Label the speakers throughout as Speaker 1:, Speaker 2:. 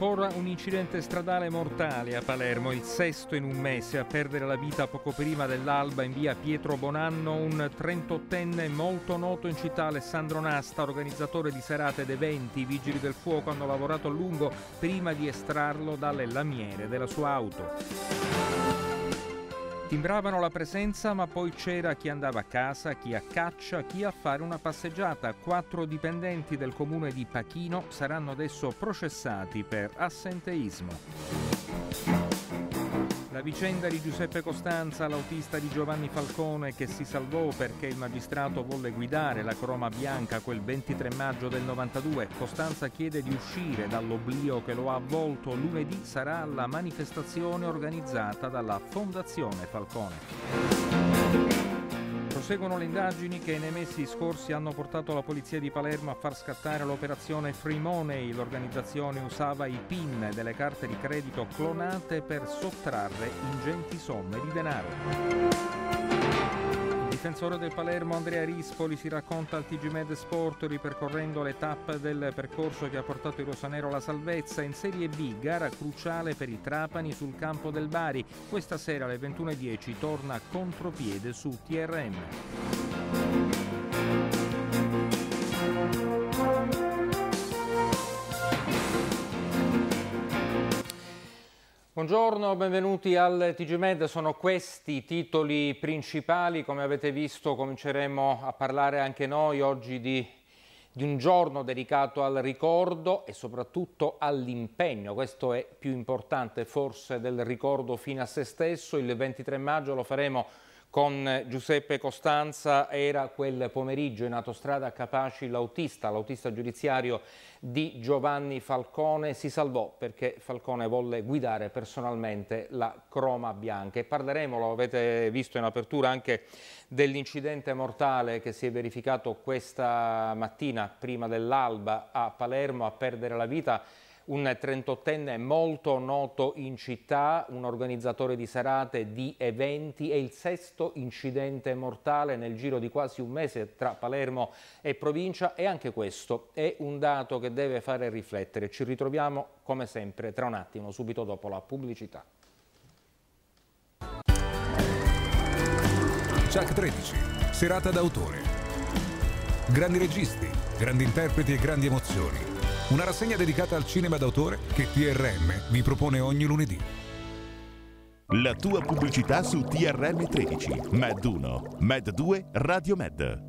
Speaker 1: Ancora un incidente stradale mortale a Palermo, il sesto in un mese a perdere la vita poco prima dell'alba in via Pietro Bonanno, un 38enne molto noto in città Alessandro Nasta, organizzatore di serate ed eventi. I vigili del fuoco hanno lavorato a lungo prima di estrarlo dalle lamiere della sua auto. Timbravano la presenza, ma poi c'era chi andava a casa, chi a caccia, chi a fare una passeggiata. Quattro dipendenti del comune di Pachino saranno adesso processati per assenteismo. La vicenda di Giuseppe Costanza, l'autista di Giovanni Falcone che si salvò perché il magistrato volle guidare la croma bianca quel 23 maggio del 92. Costanza chiede di uscire dall'oblio che lo ha avvolto. Lunedì sarà la manifestazione organizzata dalla Fondazione Falcone. Proseguono le indagini che nei mesi scorsi hanno portato la polizia di Palermo a far scattare l'operazione Free Money. L'organizzazione usava i PIN delle carte di credito clonate per sottrarre ingenti somme di denaro difensore del Palermo Andrea Rispoli si racconta al TG Med Sport ripercorrendo le tappe del percorso che ha portato il Rosanero alla salvezza in Serie B, gara cruciale per i Trapani sul campo del Bari. Questa sera alle 21.10 torna a contropiede su TRM. Buongiorno, benvenuti al TG Med. Sono questi i titoli principali. Come avete visto cominceremo a parlare anche noi oggi di, di un giorno dedicato al ricordo e soprattutto all'impegno. Questo è più importante forse del ricordo fino a se stesso. Il 23 maggio lo faremo con Giuseppe Costanza era quel pomeriggio in autostrada Capaci l'autista, l'autista giudiziario di Giovanni Falcone si salvò perché Falcone volle guidare personalmente la croma bianca e parleremo, lo avete visto in apertura, anche dell'incidente mortale che si è verificato questa mattina prima dell'alba a Palermo a perdere la vita un 38enne molto noto in città, un organizzatore di serate, di eventi, è il sesto incidente mortale nel giro di quasi un mese tra Palermo e provincia e anche questo è un dato che deve fare riflettere. Ci ritroviamo come sempre tra un attimo, subito dopo la pubblicità.
Speaker 2: Chuck 13, serata d'autore. Grandi registi, grandi interpreti e grandi emozioni una rassegna dedicata al cinema d'autore che TRM vi propone ogni lunedì. La tua pubblicità su TRM 13, Med 1, Med 2, Radio Med.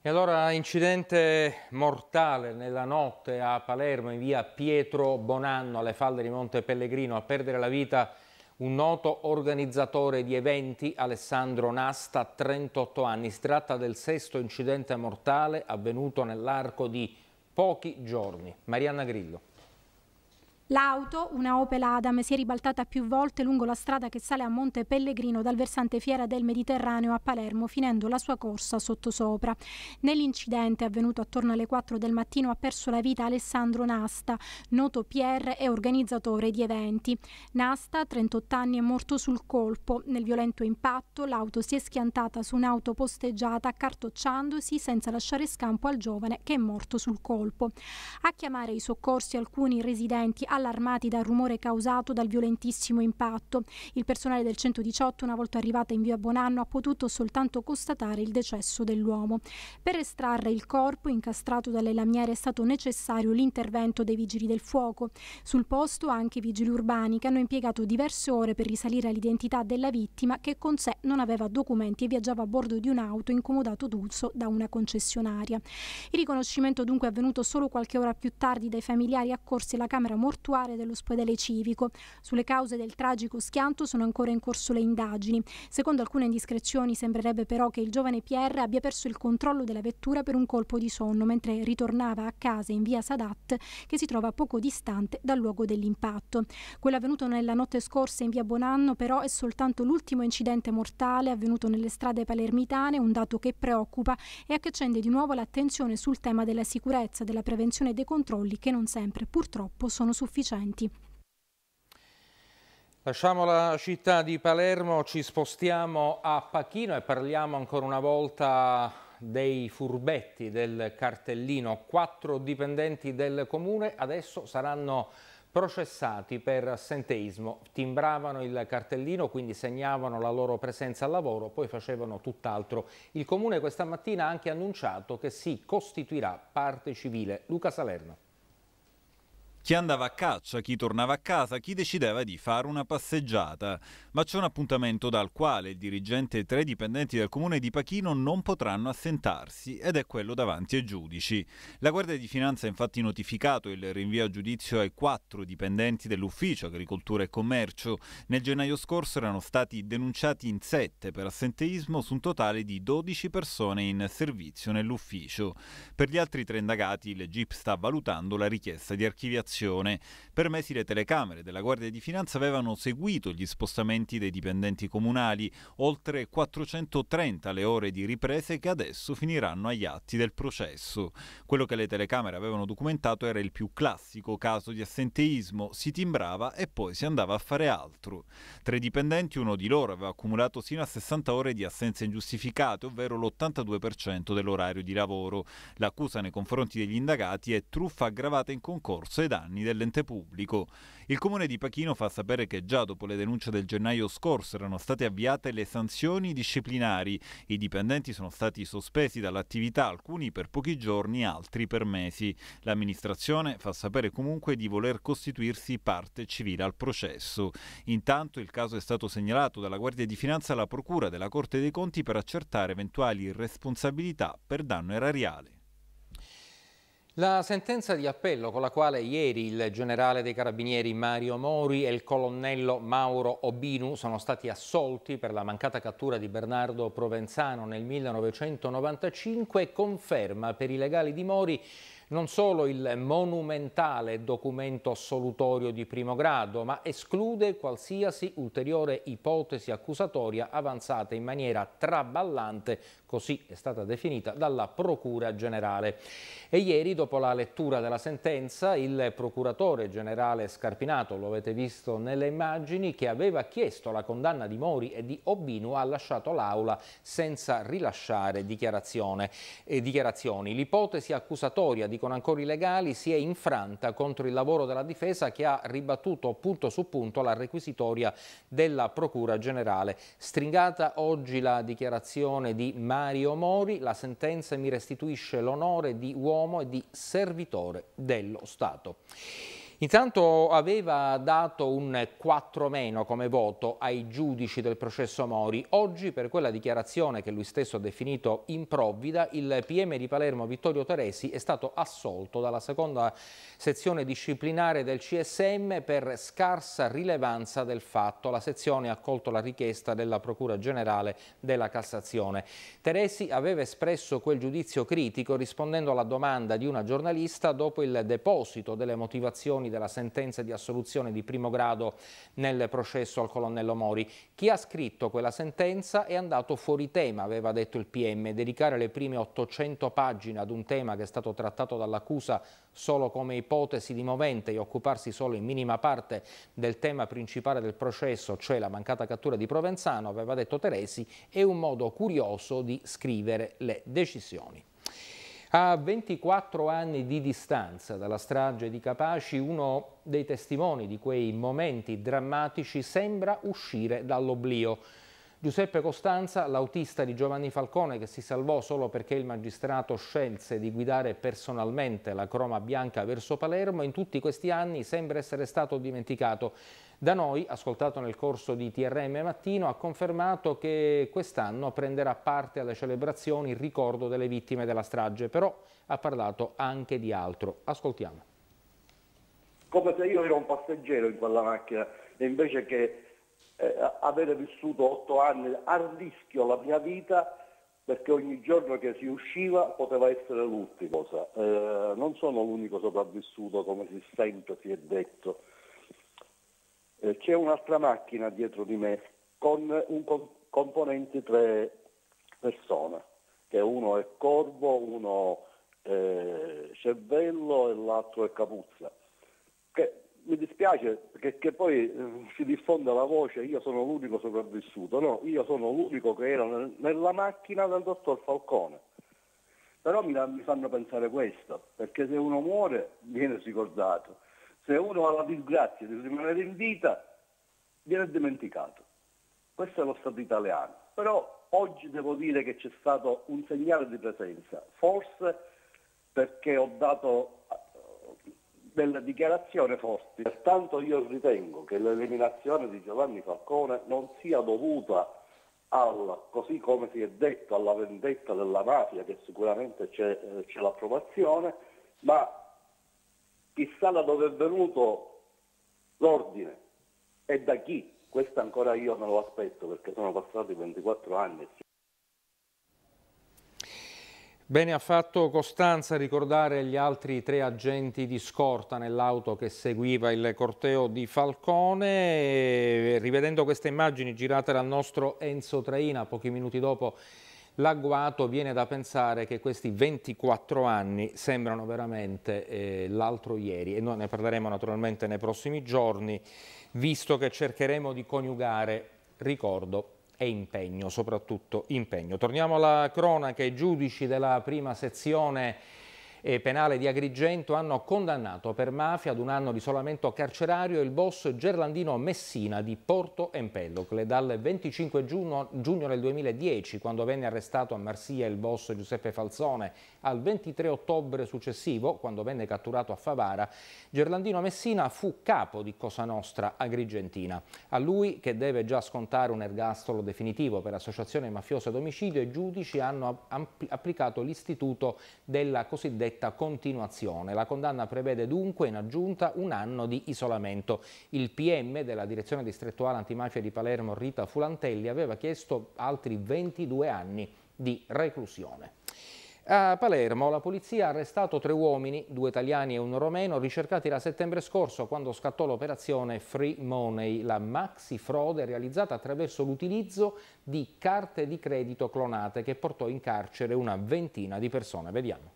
Speaker 1: E allora incidente mortale nella notte a Palermo in via Pietro Bonanno alle falde di Monte Pellegrino a perdere la vita un noto organizzatore di eventi, Alessandro Nasta, 38 anni, si tratta del sesto incidente mortale avvenuto nell'arco di pochi giorni. Marianna Grillo.
Speaker 3: L'auto, una Opel Adam, si è ribaltata più volte lungo la strada che sale a Monte Pellegrino dal versante Fiera del Mediterraneo a Palermo, finendo la sua corsa sottosopra. Nell'incidente avvenuto attorno alle 4 del mattino ha perso la vita Alessandro Nasta, noto PR e organizzatore di eventi. Nasta, 38 anni, è morto sul colpo. Nel violento impatto l'auto si è schiantata su un'auto posteggiata, accartocciandosi senza lasciare scampo al giovane che è morto sul colpo. A chiamare i soccorsi alcuni residenti allarmati dal rumore causato dal violentissimo impatto. Il personale del 118, una volta arrivata in via Bonanno, ha potuto soltanto constatare il decesso dell'uomo. Per estrarre il corpo, incastrato dalle lamiere, è stato necessario l'intervento dei vigili del fuoco. Sul posto anche i vigili urbani che hanno impiegato diverse ore per risalire all'identità della vittima che con sé non aveva documenti e viaggiava a bordo di un'auto incomodato d'uso da una concessionaria. Il riconoscimento dunque è avvenuto solo qualche ora più tardi dai familiari accorsi alla Camera mortuaria portuale dell'ospedale civico. Sulle cause del tragico schianto sono ancora in corso le indagini. Secondo alcune indiscrezioni sembrerebbe però che il giovane Pierre abbia perso il controllo della vettura per un colpo di sonno mentre ritornava a casa in via Sadat che si trova poco distante dal luogo dell'impatto. Quello avvenuto nella notte scorsa in via Bonanno però è soltanto l'ultimo incidente mortale avvenuto nelle strade palermitane, un dato che preoccupa e che accende di nuovo l'attenzione sul tema della sicurezza, della prevenzione e dei controlli che non sempre purtroppo sono sufficienti sufficienti.
Speaker 1: Lasciamo la città di Palermo, ci spostiamo a Pachino e parliamo ancora una volta dei furbetti del cartellino. Quattro dipendenti del comune adesso saranno processati per assenteismo. Timbravano il cartellino, quindi segnavano la loro presenza al lavoro, poi facevano tutt'altro. Il comune questa mattina ha anche annunciato che si costituirà parte civile. Luca Salerno.
Speaker 2: Chi andava a caccia, chi tornava a casa, chi decideva di fare una passeggiata. Ma c'è un appuntamento dal quale il dirigente e tre dipendenti del comune di Pachino non potranno assentarsi ed è quello davanti ai giudici. La Guardia di Finanza ha infatti notificato il rinvio a giudizio ai quattro dipendenti dell'ufficio agricoltura e commercio. Nel gennaio scorso erano stati denunciati in sette per assenteismo su un totale di 12 persone in servizio nell'ufficio. Per gli altri tre indagati l'EGIP sta valutando la richiesta di archiviazione operazione. Per mesi le telecamere della Guardia di Finanza avevano seguito gli spostamenti dei dipendenti comunali, oltre 430 le ore di riprese che adesso finiranno agli atti del processo. Quello che le telecamere avevano documentato era il più classico caso di assenteismo, si timbrava e poi si andava a fare altro. Tra i dipendenti uno di loro aveva accumulato sino a 60 ore di assenze ingiustificate, ovvero l'82% dell'orario di lavoro. L'accusa nei confronti degli indagati è truffa aggravata in concorso ed anche anni dell'ente pubblico. Il comune di Pachino fa sapere che già dopo le denunce del gennaio scorso erano state avviate le sanzioni disciplinari. I dipendenti sono stati sospesi dall'attività, alcuni per pochi giorni, altri per mesi. L'amministrazione fa sapere comunque di voler costituirsi parte civile al processo. Intanto il caso è stato segnalato dalla Guardia di Finanza alla Procura della Corte dei Conti per accertare eventuali responsabilità per danno erariale.
Speaker 1: La sentenza di appello con la quale ieri il generale dei carabinieri Mario Mori e il colonnello Mauro Obinu sono stati assolti per la mancata cattura di Bernardo Provenzano nel 1995 conferma per i legali di Mori non solo il monumentale documento assolutorio di primo grado, ma esclude qualsiasi ulteriore ipotesi accusatoria avanzata in maniera traballante, così è stata definita dalla Procura Generale. E ieri, dopo la lettura della sentenza, il procuratore generale Scarpinato, lo avete visto nelle immagini, che aveva chiesto la condanna di Mori e di Obino, ha lasciato l'aula senza rilasciare eh, dichiarazioni. L'ipotesi accusatoria, dicono ancora i legali, si è infranta contro il lavoro della difesa che ha ribattuto punto su punto la requisitoria della Procura Generale. Stringata oggi la dichiarazione di Mario Mori, la sentenza mi restituisce l'onore di uomo uomo e di servitore dello Stato. Intanto aveva dato un 4 meno come voto ai giudici del processo Mori. Oggi per quella dichiarazione che lui stesso ha definito improvvida, il PM di Palermo Vittorio Teresi è stato assolto dalla seconda sezione disciplinare del CSM per scarsa rilevanza del fatto. La sezione ha accolto la richiesta della Procura Generale della Cassazione. Teresi aveva espresso quel giudizio critico rispondendo alla domanda di una giornalista dopo il deposito delle motivazioni motivazioni della sentenza di assoluzione di primo grado nel processo al colonnello Mori. Chi ha scritto quella sentenza è andato fuori tema, aveva detto il PM, dedicare le prime 800 pagine ad un tema che è stato trattato dall'accusa solo come ipotesi di movente e occuparsi solo in minima parte del tema principale del processo, cioè la mancata cattura di Provenzano, aveva detto Teresi, è un modo curioso di scrivere le decisioni. A 24 anni di distanza dalla strage di Capaci, uno dei testimoni di quei momenti drammatici sembra uscire dall'oblio. Giuseppe Costanza, l'autista di Giovanni Falcone che si salvò solo perché il magistrato scelse di guidare personalmente la croma bianca verso Palermo, in tutti questi anni sembra essere stato dimenticato. Da noi, ascoltato nel corso di TRM Mattino, ha confermato che quest'anno prenderà parte alle celebrazioni in ricordo delle vittime della strage, però ha parlato anche di altro. Ascoltiamo.
Speaker 4: Come se io ero un passeggero in quella macchina e invece che eh, avere vissuto otto anni a rischio la mia vita perché ogni giorno che si usciva poteva essere l'ultimo. Eh, non sono l'unico sopravvissuto come si sente, si è detto. Eh, c'è un'altra macchina dietro di me con un co- componente tre persone, che uno è corvo, uno eh, cervello e l'altro è capuzza. Che, mi dispiace che, che poi eh, si diffonda la voce io sono l'unico sopravvissuto, no, io sono l'unico che era nel, nella macchina del dottor Falcone. Però mi, mi fanno pensare questo, perché se uno muore viene ricordato se uno ha la disgrazia di rimanere in vita, viene dimenticato. Questo è lo Stato italiano. Però oggi devo dire che c'è stato un segnale di presenza, forse perché ho dato eh, delle dichiarazioni forti. Pertanto io ritengo che l'eliminazione di Giovanni Falcone non sia dovuta al, così come si è detto, alla vendetta della mafia, che sicuramente c'è, eh, c'è l'approvazione, ma chissà da dove è venuto l'ordine e da chi. Questo ancora io me lo aspetto perché sono passati 24 anni.
Speaker 1: Bene ha fatto Costanza ricordare gli altri tre agenti di scorta nell'auto che seguiva il corteo di Falcone. Rivedendo queste immagini girate dal nostro Enzo Traina pochi minuti dopo L'agguato viene da pensare che questi 24 anni sembrano veramente eh, l'altro ieri e noi ne parleremo naturalmente nei prossimi giorni, visto che cercheremo di coniugare ricordo e impegno, soprattutto impegno. Torniamo alla cronaca, i giudici della prima sezione e Penale di Agrigento hanno condannato per mafia ad un anno di isolamento carcerario il boss Gerlandino Messina di Porto Empedocle. Dal 25 giugno, giugno del 2010, quando venne arrestato a Marsiglia il boss Giuseppe Falzone, al 23 ottobre successivo, quando venne catturato a Favara, Gerlandino Messina fu capo di Cosa Nostra Agrigentina. A lui, che deve già scontare un ergastolo definitivo per associazione mafiosa e domicilio, i giudici hanno applicato l'istituto della cosiddetta cosiddetta continuazione. La condanna prevede dunque in aggiunta un anno di isolamento. Il PM della direzione distrettuale antimafia di Palermo, Rita Fulantelli, aveva chiesto altri 22 anni di reclusione. A Palermo la polizia ha arrestato tre uomini, due italiani e uno romeno, ricercati da settembre scorso quando scattò l'operazione Free Money, la maxi frode realizzata attraverso l'utilizzo di carte di credito clonate che portò in carcere una ventina di persone. Vediamo.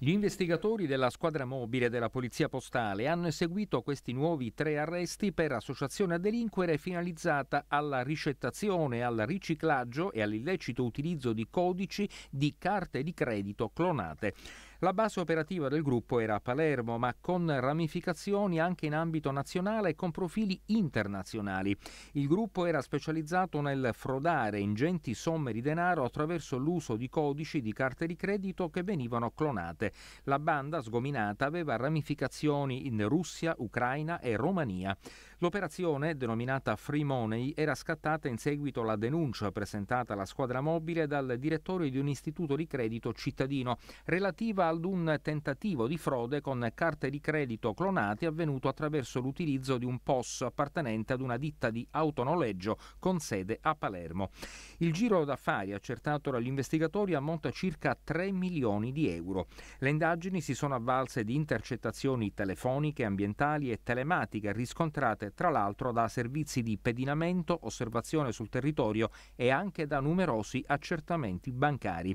Speaker 1: Gli investigatori della squadra mobile della Polizia Postale hanno eseguito questi nuovi tre arresti per associazione a delinquere finalizzata alla ricettazione, al riciclaggio e all'illecito utilizzo di codici di carte di credito clonate. La base operativa del gruppo era a Palermo, ma con ramificazioni anche in ambito nazionale e con profili internazionali. Il gruppo era specializzato nel frodare ingenti somme di denaro attraverso l'uso di codici di carte di credito che venivano clonate. La banda sgominata aveva ramificazioni in Russia, Ucraina e Romania. L'operazione, denominata Free Money, era scattata in seguito alla denuncia presentata alla squadra mobile dal direttore di un istituto di credito cittadino relativa ad un tentativo di frode con carte di credito clonate avvenuto attraverso l'utilizzo di un POS appartenente ad una ditta di autonoleggio con sede a Palermo. Il giro d'affari accertato dagli investigatori ammonta circa 3 milioni di euro. Le indagini si sono avvalse di intercettazioni telefoniche, ambientali e telematiche riscontrate tra l'altro da servizi di pedinamento, osservazione sul territorio e anche da numerosi accertamenti bancari.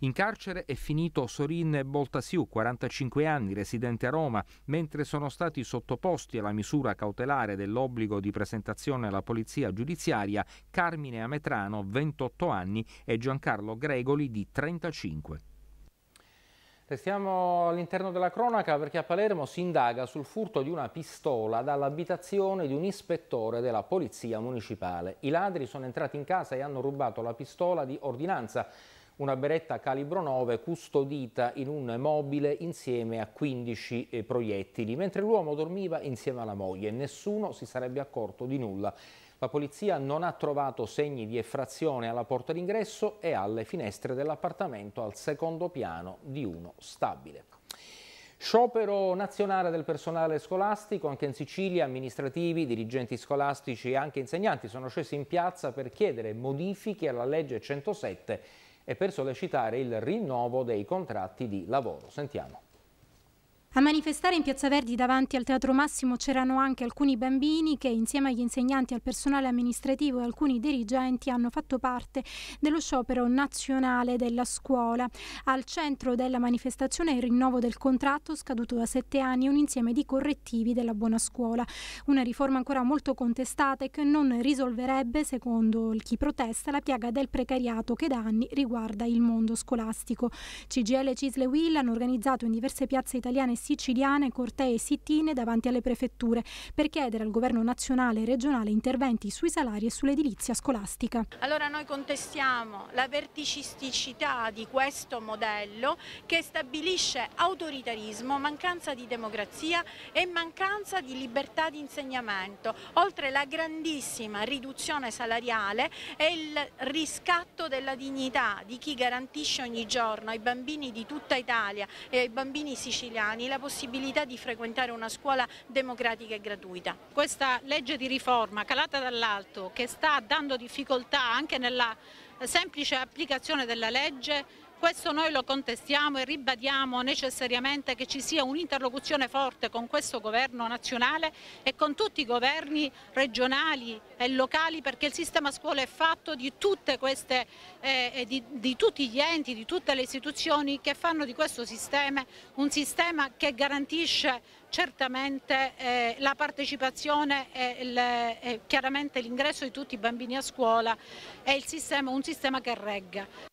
Speaker 1: In carcere è finito Sorin Boltasiu, 45 anni, residente a Roma, mentre sono stati sottoposti alla misura cautelare dell'obbligo di presentazione alla polizia giudiziaria Carmine Ametrano, 28 anni, e Giancarlo Gregoli di 35. Restiamo all'interno della cronaca perché a Palermo si indaga sul furto di una pistola dall'abitazione di un ispettore della polizia municipale. I ladri sono entrati in casa e hanno rubato la pistola di ordinanza, una beretta calibro 9 custodita in un mobile insieme a 15 eh, proiettili, mentre l'uomo dormiva insieme alla moglie. Nessuno si sarebbe accorto di nulla. La polizia non ha trovato segni di effrazione alla porta d'ingresso e alle finestre dell'appartamento al secondo piano di uno stabile. Sciopero nazionale del personale scolastico, anche in Sicilia amministrativi, dirigenti scolastici e anche insegnanti sono scesi in piazza per chiedere modifiche alla legge 107 e per sollecitare il rinnovo dei contratti di lavoro. Sentiamo.
Speaker 3: A manifestare in Piazza Verdi davanti al Teatro Massimo c'erano anche alcuni bambini che insieme agli insegnanti, al personale amministrativo e alcuni dirigenti hanno fatto parte dello sciopero nazionale della scuola. Al centro della manifestazione il rinnovo del contratto scaduto da sette anni e un insieme di correttivi della buona scuola. Una riforma ancora molto contestata e che non risolverebbe, secondo chi protesta, la piaga del precariato che da anni riguarda il mondo scolastico. CGL Cisle Will hanno organizzato in diverse piazze italiane siciliane, cortee e sittine davanti alle prefetture per chiedere al governo nazionale e regionale interventi sui salari e sull'edilizia scolastica. Allora noi contestiamo la verticisticità di questo modello che stabilisce autoritarismo, mancanza di democrazia e mancanza di libertà di insegnamento, oltre la grandissima riduzione salariale e il riscatto della dignità di chi garantisce ogni giorno ai bambini di tutta Italia e ai bambini siciliani la possibilità di frequentare una scuola democratica e gratuita. Questa legge di riforma calata dall'alto che sta dando difficoltà anche nella semplice applicazione della legge questo noi lo contestiamo e ribadiamo necessariamente che ci sia un'interlocuzione forte con questo governo nazionale e con tutti i governi regionali e locali perché il sistema scuola è fatto di, queste, eh, di, di tutti gli enti, di tutte le istituzioni che fanno di questo sistema un sistema che garantisce certamente eh, la partecipazione e, le, e chiaramente l'ingresso di tutti i bambini a scuola è sistema, un sistema che regga.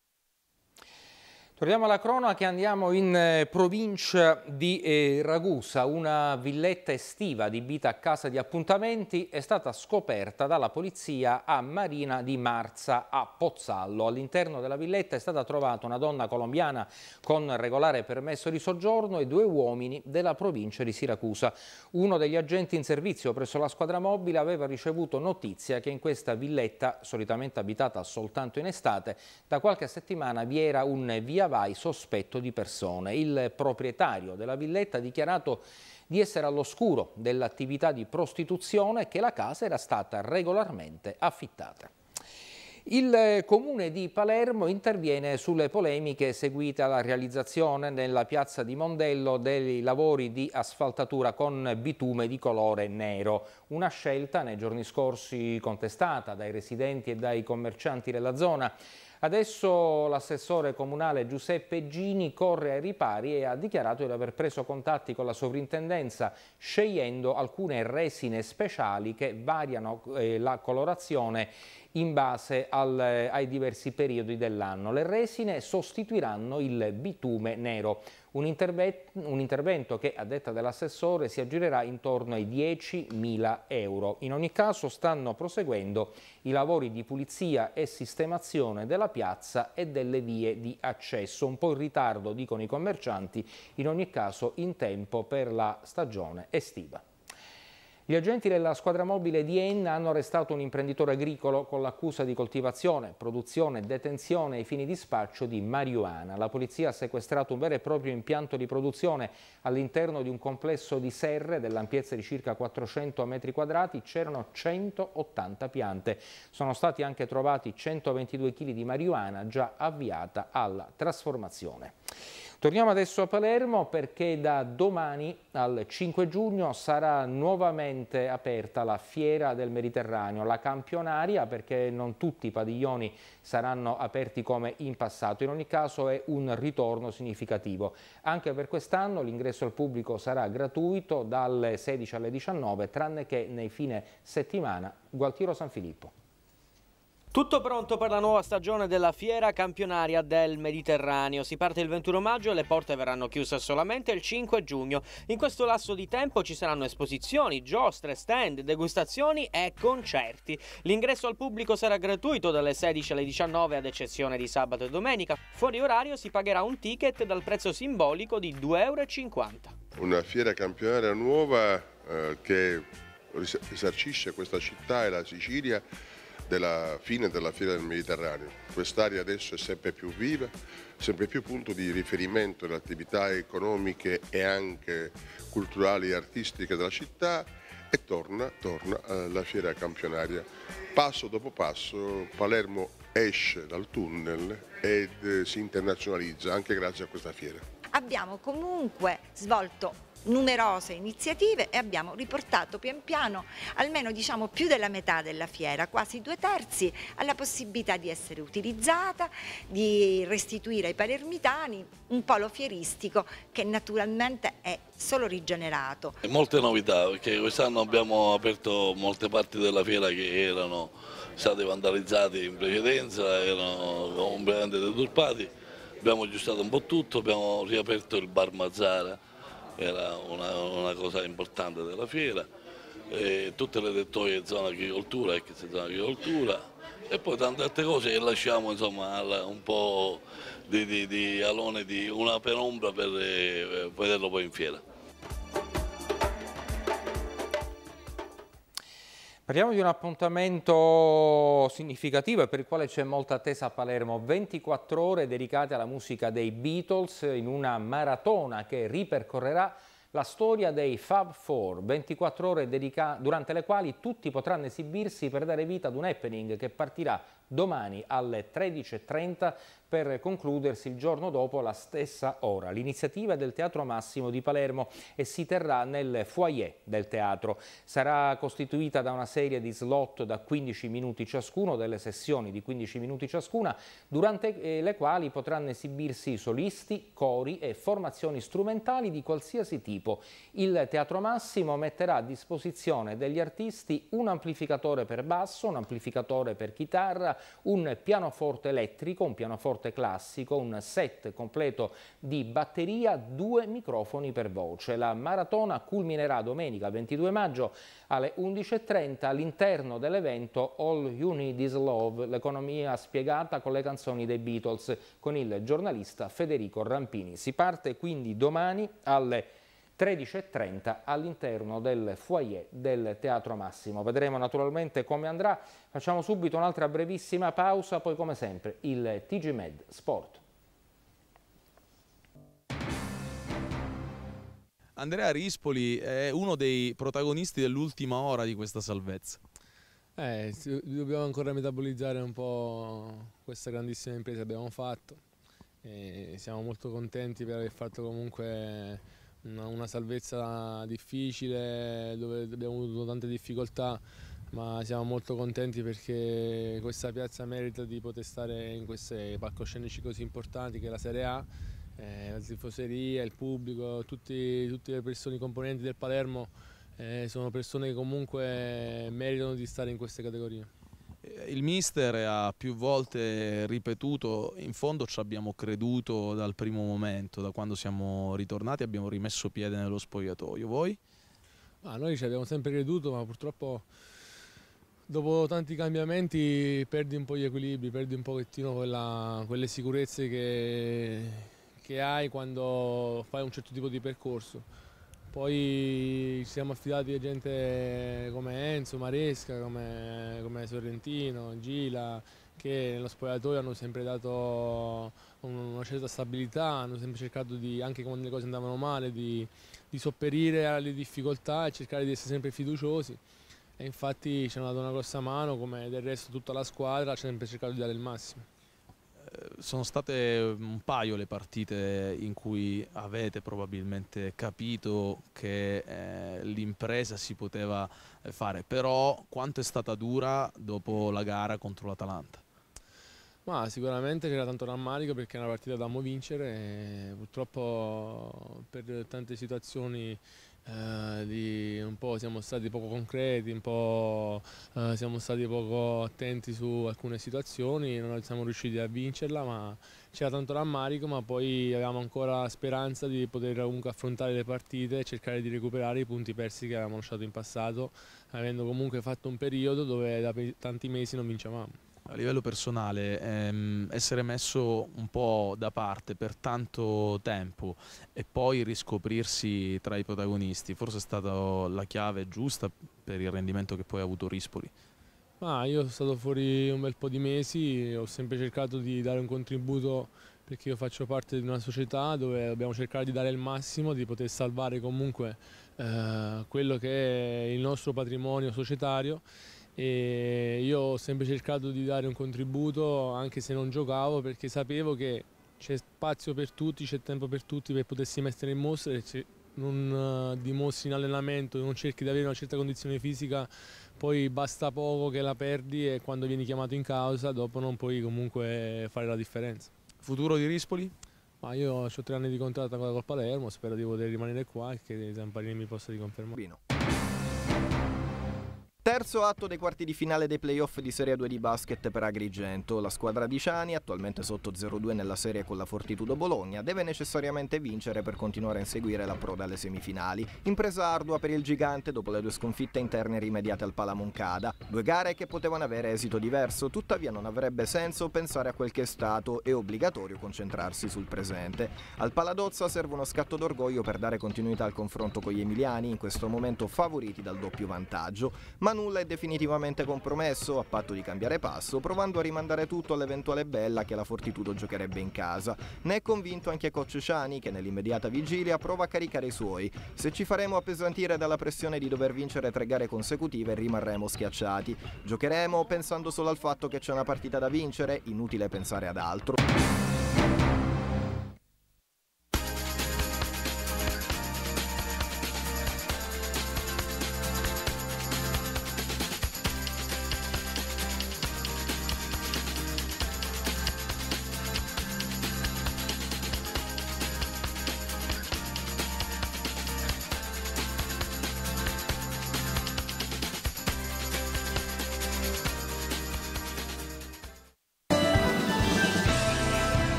Speaker 1: Torniamo alla cronaca, andiamo in eh, provincia di eh, Ragusa. Una villetta estiva adibita a casa di appuntamenti è stata scoperta dalla polizia a Marina di Marza a Pozzallo. All'interno della villetta è stata trovata una donna colombiana con regolare permesso di soggiorno e due uomini della provincia di Siracusa. Uno degli agenti in servizio presso la squadra mobile aveva ricevuto notizia che in questa villetta, solitamente abitata soltanto in estate, da qualche settimana vi era un via Cavai sospetto di persone. Il proprietario della villetta ha dichiarato di essere all'oscuro dell'attività di prostituzione e che la casa era stata regolarmente affittata. Il comune di Palermo interviene sulle polemiche seguite alla realizzazione nella piazza di Mondello dei lavori di asfaltatura con bitume di colore nero, una scelta nei giorni scorsi contestata dai residenti e dai commercianti della zona. Adesso l'assessore comunale Giuseppe Gini corre ai ripari e ha dichiarato di aver preso contatti con la sovrintendenza scegliendo alcune resine speciali che variano eh, la colorazione in base al, eh, ai diversi periodi dell'anno. Le resine sostituiranno il bitume nero, un, interve un intervento che a detta dell'assessore si aggirerà intorno ai 10.000 euro. In ogni caso stanno proseguendo i lavori di pulizia e sistemazione della piazza e delle vie di accesso, un po' in ritardo dicono i commercianti, in ogni caso in tempo per la stagione estiva. Gli agenti della squadra mobile di Enna hanno arrestato un imprenditore agricolo con l'accusa di coltivazione, produzione, detenzione e fini di spaccio di marijuana. La polizia ha sequestrato un vero e proprio impianto di produzione all'interno di un complesso di serre dell'ampiezza di circa 400 metri quadrati. C'erano 180 piante. Sono stati anche trovati 122 kg di marijuana già avviata alla trasformazione. Torniamo adesso a Palermo perché da domani al 5 giugno sarà nuovamente aperta la Fiera del Mediterraneo, la campionaria perché non tutti i padiglioni saranno aperti come in passato, in ogni caso è un ritorno significativo. Anche per quest'anno l'ingresso al pubblico sarà gratuito dalle 16 alle 19 tranne che nei fine settimana Gualtiero San Filippo. Tutto pronto per la nuova stagione della fiera campionaria del Mediterraneo. Si parte il 21 maggio e le porte verranno chiuse solamente il 5 giugno. In questo lasso di tempo ci saranno esposizioni, giostre, stand, degustazioni e concerti. L'ingresso al pubblico sarà gratuito dalle 16 alle 19 ad eccezione di sabato e domenica. Fuori orario si pagherà un ticket dal prezzo simbolico di 2,50 euro. Una fiera campionaria nuova eh, che risarcisce questa città e la Sicilia della fine della fiera del Mediterraneo. Quest'area adesso è sempre più viva, sempre più punto di riferimento delle attività economiche e anche culturali e artistiche della città e torna, torna alla eh, fiera campionaria. Passo dopo passo Palermo esce dal tunnel ed si internazionalizza anche grazie a questa fiera.
Speaker 5: Abbiamo comunque svolto numerose iniziative e abbiamo riportato pian piano almeno diciamo, più della metà della fiera, quasi due terzi, alla possibilità di essere utilizzata, di restituire ai palermitani un polo fieristico che naturalmente è solo rigenerato.
Speaker 4: Molte novità, perché quest'anno abbiamo aperto molte parti della fiera che erano state vandalizzate in precedenza, erano completamente deturpate, abbiamo aggiustato un po' tutto, abbiamo riaperto il bar Mazzara, era una, una cosa importante della fiera, eh, tutte le tettoie zona agricoltura, ex zona agricoltura e poi tante altre cose che lasciamo insomma, alla, un po' di, di, di alone, di una penombra per eh, vederlo poi in fiera.
Speaker 1: Parliamo di un appuntamento significativo e per il quale c'è molta attesa a Palermo. 24 ore dedicate alla musica dei Beatles in una maratona che ripercorrerà la storia dei Fab Four, 24 ore durante le quali tutti potranno esibirsi per dare vita ad un happening che partirà domani alle 13.30 per concludersi il giorno dopo alla stessa ora. L'iniziativa è del Teatro Massimo di Palermo e si terrà nel foyer del teatro. Sarà costituita da una serie di slot da 15 minuti ciascuno, delle sessioni di 15 minuti ciascuna, durante eh, le quali potranno esibirsi solisti, cori e formazioni strumentali di qualsiasi tipo. Il Teatro Massimo metterà a disposizione degli artisti un amplificatore per basso, un amplificatore per chitarra, un pianoforte elettrico, un pianoforte pianoforte classico, un set completo di batteria, due microfoni per voce. La maratona culminerà domenica 22 maggio alle 11.30 all'interno dell'evento All You Need Is Love, l'economia spiegata con le canzoni dei Beatles, con il giornalista Federico Rampini. Si parte quindi domani alle 13.30 all'interno del foyer del Teatro Massimo. Vedremo naturalmente come andrà. Facciamo subito un'altra brevissima pausa, poi come sempre il TG Med Sport.
Speaker 5: Andrea Rispoli è uno dei protagonisti dell'ultima ora di questa salvezza.
Speaker 6: Eh, dobbiamo ancora metabolizzare un po' questa grandissima impresa che abbiamo fatto. E siamo molto contenti per aver fatto comunque una salvezza difficile dove abbiamo avuto tante difficoltà ma siamo molto contenti perché questa piazza merita di poter stare in questi palcoscenici così importanti che è la Serie A, eh, la tifoseria, il pubblico, tutti, tutte le persone, componenti del Palermo eh, sono persone che comunque meritano di stare in queste categorie.
Speaker 5: Eh, il mister ha più volte ripetuto, in fondo ci abbiamo creduto dal primo momento, da quando siamo ritornati abbiamo rimesso piede nello spogliatoio. Voi? Ma noi ci abbiamo sempre
Speaker 6: creduto, ma purtroppo dopo tanti cambiamenti perdi un po' gli equilibri, perdi un pochettino quella, quelle sicurezze che, che hai quando fai un certo tipo di percorso poi ci siamo affidati a gente come Enzo, Maresca, come, come Sorrentino, Gila, che nello spogliatoio hanno sempre dato una certa stabilità, hanno sempre cercato di, anche quando le cose andavano male, di, di sopperire alle difficoltà e cercare di essere sempre fiduciosi. E infatti ci hanno dato una grossa mano, come del resto tutta la squadra, ci ha sempre cercato di
Speaker 5: dare il massimo sono state un paio le partite in cui avete probabilmente capito che eh, l'impresa si poteva eh, fare, però quanto è stata dura dopo la gara contro l'Atalanta?
Speaker 6: Ma sicuramente c'era tanto rammarico perché era una partita da mo vincere, purtroppo per tante situazioni eh, di un po' siamo stati poco concreti, un po' eh, siamo stati poco attenti su alcune situazioni, non siamo riusciti a vincerla, ma c'era tanto rammarico, ma poi avevamo ancora speranza di poter comunque affrontare le partite e cercare di recuperare i punti persi che avevamo lasciato in passato, avendo comunque fatto un periodo dove
Speaker 5: da tanti mesi non vincevamo a livello personale ehm, essere messo un po' da parte per tanto tempo e poi riscoprirsi tra i protagonisti, forse è stata la chiave giusta per il rendimento che poi ha avuto Rispoli.
Speaker 6: Ma io sono stato fuori un bel po' di mesi, ho sempre cercato di dare un contributo perché io faccio parte di una società dove dobbiamo cercare di dare il massimo, di poter salvare comunque eh, quello che è il nostro patrimonio societario e io ho sempre cercato di dare un contributo anche se non giocavo perché sapevo che c'è spazio per tutti, c'è tempo per tutti per potersi mettere in mostra e se non eh, dimostri in allenamento, non cerchi di avere una certa condizione fisica, poi basta poco che la perdi e quando vieni chiamato in causa dopo non puoi comunque fare la differenza. Futuro di Rispoli? Ma io ho tre anni di contratto ancora col Palermo, spero di poter rimanere qua e che Zamparini mi possa riconfermare. Bino.
Speaker 7: Terzo atto dei quarti di finale dei playoff di Serie 2 di basket per Agrigento. La squadra di Ciani, attualmente sotto 0-2 nella serie con la Fortitudo Bologna, deve necessariamente vincere per continuare a inseguire la proda alle semifinali. Impresa ardua per il gigante dopo le due sconfitte interne rimediate al Palamoncada. Due gare che potevano avere esito diverso, tuttavia non avrebbe senso pensare a quel che è stato e obbligatorio concentrarsi sul presente. Al Paladozza serve uno scatto d'orgoglio per dare continuità al confronto con gli emiliani, in questo momento favoriti dal doppio vantaggio. Ma nulla è definitivamente compromesso, a patto di cambiare passo, provando a rimandare tutto all'eventuale bella che la Fortitudo giocherebbe in casa. Ne è convinto anche Coach Ciani, che nell'immediata vigilia prova a caricare i suoi. Se ci faremo appesantire dalla pressione di dover vincere tre gare consecutive, rimarremo schiacciati. Giocheremo pensando solo al fatto che c'è una partita da vincere, inutile pensare ad altro.